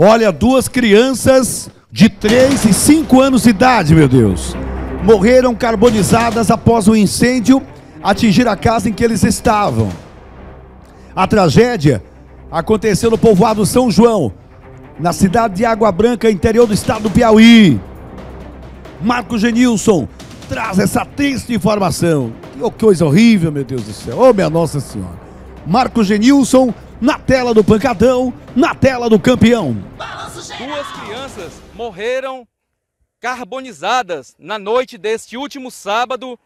Olha, duas crianças de 3 e 5 anos de idade, meu Deus, morreram carbonizadas após o um incêndio atingir a casa em que eles estavam. A tragédia aconteceu no povoado São João, na cidade de Água Branca, interior do estado do Piauí. Marco Genilson traz essa triste informação. Que coisa horrível, meu Deus do céu. Ô, oh, minha Nossa Senhora. Marcos Genilson, na tela do pancadão, na tela do campeão. Duas crianças morreram carbonizadas na noite deste último sábado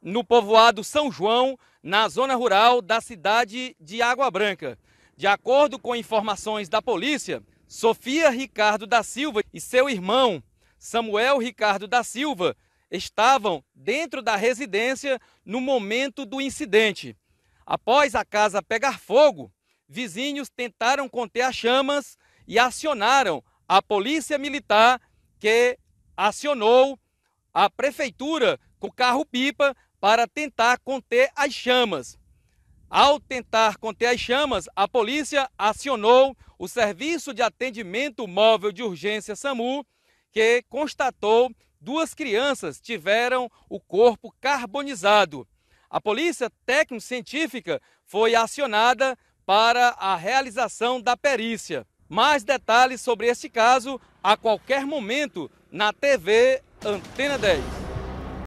no povoado São João, na zona rural da cidade de Água Branca. De acordo com informações da polícia, Sofia Ricardo da Silva e seu irmão Samuel Ricardo da Silva estavam dentro da residência no momento do incidente. Após a casa pegar fogo, vizinhos tentaram conter as chamas e acionaram a polícia militar, que acionou a prefeitura com carro-pipa para tentar conter as chamas. Ao tentar conter as chamas, a polícia acionou o Serviço de Atendimento Móvel de Urgência SAMU, que constatou duas crianças tiveram o corpo carbonizado. A polícia técnico-científica foi acionada para a realização da perícia. Mais detalhes sobre este caso a qualquer momento na TV Antena 10.